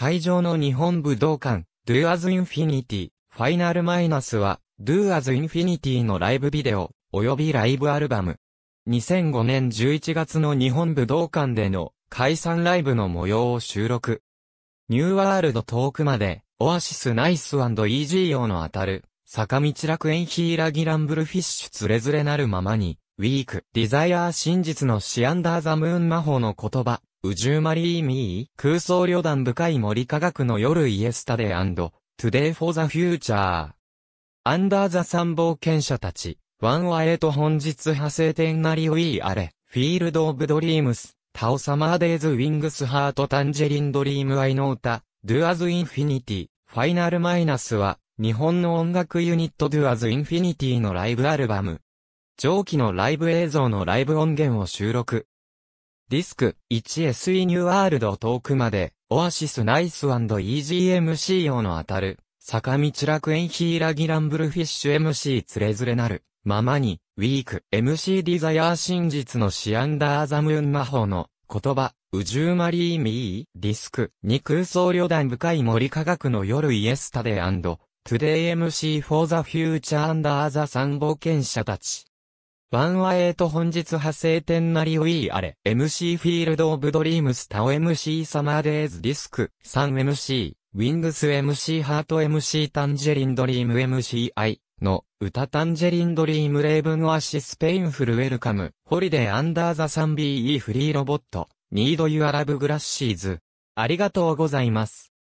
会場の日本武道館、Do As Infinity、ファイナルマイナスは、Do As Infinity のライブビデオ、及びライブアルバム。2005年11月の日本武道館での解散ライブの模様を収録。ニューワールド遠くまで、オアシスナイスイージー用の当たる、坂道楽園ヒーラギランブルフィッシュつれづれなるままに、ウィーク、ディザイアー真実のシアンダーザムーン魔法の言葉、宇宙マリーミー、空想旅団深い森科学の夜イエスタデイ＆トゥデイフォーザフューチャー。アンダーザ三冒険者たち、ワンワエと本日派生点なりウィーアレ、フィールドオブドリームス、タオサマーデイズウィングスハートタンジェリンドリームアイノータ、ドゥアズインフィニティ、ファイナルマイナスは、日本の音楽ユニットドゥアズインフィニティのライブアルバム。上記のライブ映像のライブ音源を収録。ディスク 1SE ニューワールド遠くまで、オアシスナイス &EGMC 用の当たる、坂道楽園ヒーラギランブルフィッシュ MC つれづれなる、ままに、ウィーク MC ディザヤー真実のシアンダーザムーン魔法の、言葉、宇宙マリーミー、ディスク、に空想旅団深い森科学の夜イエスタデイトゥデイ MC フォーザフューチャーアンダーザ3三冒険者たち。ワンアエート本日派生点なりウィーアレ MC フィールドオブドリームスタオ MC サマーデイズディスク 3MC ウィングス MC ハート MC タンジェリンドリーム MCI の歌タンジェリンドリームレイブンアシスペインフルウェルカムホリデーアンダーザサン b e フリーロボットニードユアラブグラッシーズありがとうございます。